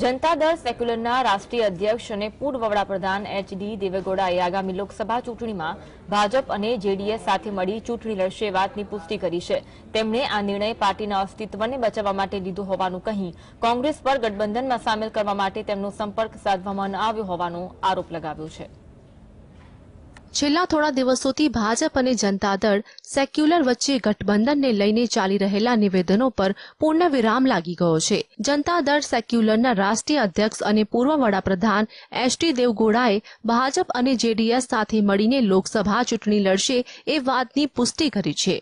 જનતા દળ સેક્યુલરના રાષ્ટ્રીય અધ્યક્ષ અને પૂર્વ વડાપ્રધાન એચ ડી દેવેગૌડાએ આગામી લોકસભા ચૂંટણીમાં ભાજપ અને જેડીએસ સાથે મળી ચૂંટણી લડશે વાતની પુષ્ટિ કરી છે તેમણે આ નિર્ણય પાર્ટીના અસ્તિત્વને બચાવવા માટે લીધો હોવાનું કહી કોંગ્રેસ પર ગઠબંધનમાં સામેલ કરવા માટે તેમનો સંપર્ક સાધવામાં ન આવ્યો હોવાનો આરોપ લગાવ્યો છે છેલ્લા થોડા દિવસોથી ભાજપ અને જનતા દળ સેક્યુલર વચ્ચે ગઠબંધનને લઈને ચાલી રહેલા નિવેદનો પર પૂર્ણ વિરામ લાગી ગયો છે જનતા દળ સેક્યુલરના રાષ્ટ્રીય અધ્યક્ષ અને પૂર્વ વડાપ્રધાન એસ ટી દેવગોડાએ ભાજપ અને જેડીએસ સાથે મળીને લોકસભા ચૂંટણી લડશે એ વાતની પુષ્ટિ કરી છે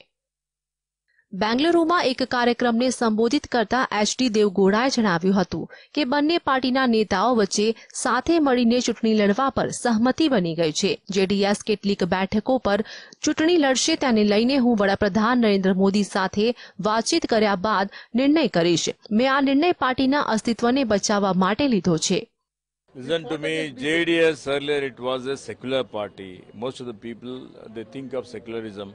બેંગલુરુમાં એક કાર્યક્રમને સંબોધિત કરતા એચ એચડી દેવગોડાએ જણાવ્યું હતું કે બંને પાર્ટીના નેતાઓ વચ્ચે સાથે મળીને ચૂંટણી લડવા પર સહમતી બની ગઈ છે જેડીએસ કેટલીક બેઠકો પર ચૂંટણી લડશે તેને લઈને હું વડાપ્રધાન નરેન્દ્ર મોદી સાથે વાતચીત કર્યા બાદ નિર્ણય કરીશ મેં આ નિર્ણય પાર્ટીના અસ્તિત્વને બચાવવા માટે લીધો છે Listen to me, JDS earlier it was a secular party. Most of the people, they think of secularism.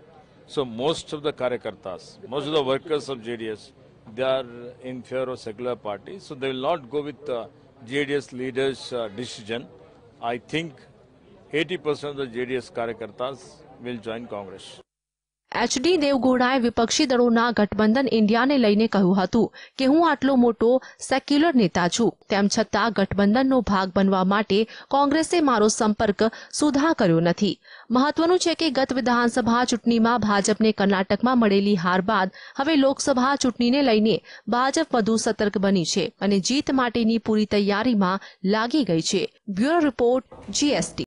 So most of the Karyakartas, most of the workers of JDS, they are in favor of secular party. So they will not go with the uh, JDS leaders' uh, decision. I think 80% of the JDS Karyakartas will join Congress. HD દેવગોણાએ વિપક્ષી દળોના ગઠબંધન ઇન્ડિયાને લઈને કહ્યું હતું કે હું આટલો મોટો સેક્યુલર નેતા છું તેમ છતાં ગઠબંધનનો ભાગ બનવા માટે કોંગ્રેસે મારો સંપર્ક સુધા કર્યો નથી મહત્વનું છે કે ગત વિધાનસભા ચૂંટણીમાં ભાજપને કર્ણાટકમાં મળેલી હાર બાદ હવે લોકસભા ચૂંટણીને લઈને ભાજપ વધુ સતર્ક બની છે અને જીત માટેની પૂરી તૈયારીમાં લાગી ગઈ છે બ્યુરો રિપોર્ટ જીએસટી